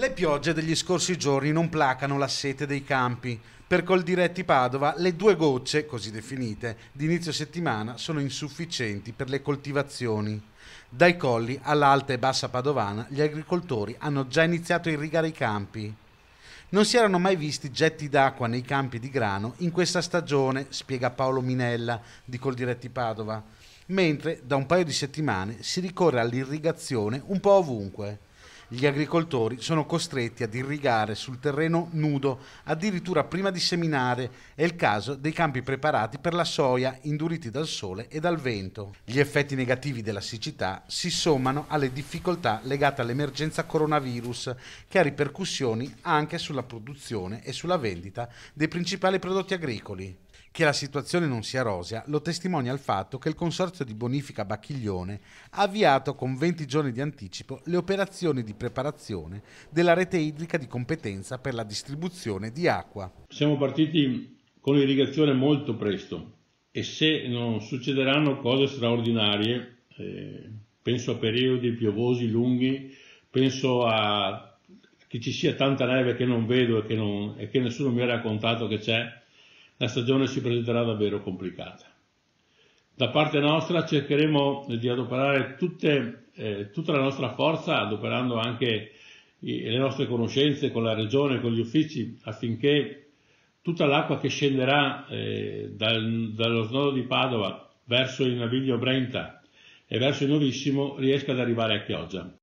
Le piogge degli scorsi giorni non placano la sete dei campi. Per Coldiretti Padova le due gocce, così definite, di inizio settimana sono insufficienti per le coltivazioni. Dai colli all'alta e bassa padovana gli agricoltori hanno già iniziato a irrigare i campi. Non si erano mai visti getti d'acqua nei campi di grano in questa stagione, spiega Paolo Minella di Coldiretti Padova, mentre da un paio di settimane si ricorre all'irrigazione un po' ovunque gli agricoltori sono costretti ad irrigare sul terreno nudo, addirittura prima di seminare. È il caso dei campi preparati per la soia, induriti dal sole e dal vento. Gli effetti negativi della siccità si sommano alle difficoltà legate all'emergenza coronavirus, che ha ripercussioni anche sulla produzione e sulla vendita dei principali prodotti agricoli. Che la situazione non sia rosea lo testimonia il fatto che il Consorzio di Bonifica Bacchiglione ha avviato con 20 giorni di anticipo le operazioni di preparazione della rete idrica di competenza per la distribuzione di acqua. Siamo partiti con l'irrigazione molto presto e se non succederanno cose straordinarie, eh, penso a periodi piovosi lunghi, penso a che ci sia tanta neve che non vedo e che, non, e che nessuno mi ha raccontato che c'è, la stagione si presenterà davvero complicata. Da parte nostra cercheremo di adoperare tutte, eh, tutta la nostra forza, adoperando anche i, le nostre conoscenze con la regione, con gli uffici, affinché tutta l'acqua che scenderà eh, dal, dallo snodo di Padova verso il Naviglio Brenta e verso il Novissimo riesca ad arrivare a Chioggia.